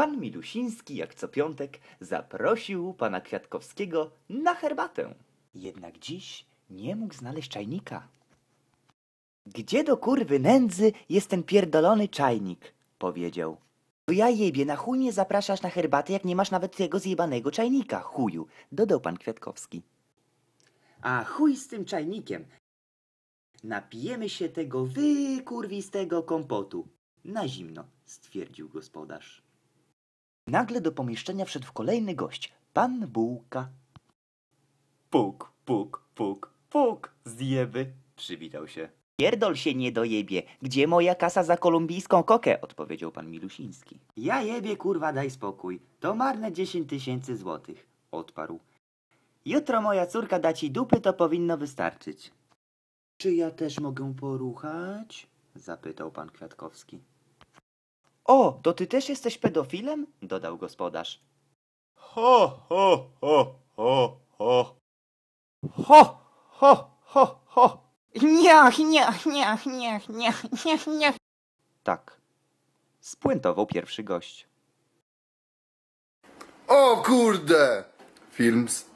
Pan Milusiński, jak co piątek, zaprosił pana Kwiatkowskiego na herbatę. Jednak dziś nie mógł znaleźć czajnika. Gdzie do kurwy nędzy jest ten pierdolony czajnik? Powiedział. To ja jebie, na chuj mnie zapraszasz na herbatę, jak nie masz nawet tego zjebanego czajnika, chuju. Dodał pan Kwiatkowski. A chuj z tym czajnikiem. Napijemy się tego wykurwistego kompotu. Na zimno, stwierdził gospodarz. Nagle do pomieszczenia wszedł kolejny gość, pan Bułka. Puk, puk, puk, puk, zjeby, przywitał się. Pierdol się nie dojebie. Gdzie moja kasa za kolumbijską kokę? Odpowiedział pan Milusiński. Ja jebie, kurwa, daj spokój. To marne dziesięć tysięcy złotych. Odparł. Jutro moja córka da ci dupy, to powinno wystarczyć. Czy ja też mogę poruchać? Zapytał pan Kwiatkowski. O, to ty też jesteś pedofilem? dodał gospodarz. Ho, ho, ho, ho, ho. Ho, ho, ho, ho. Niach, niach, niach, niach, niach, niach, niach. Tak. Spuentował pierwszy gość. O kurde! Films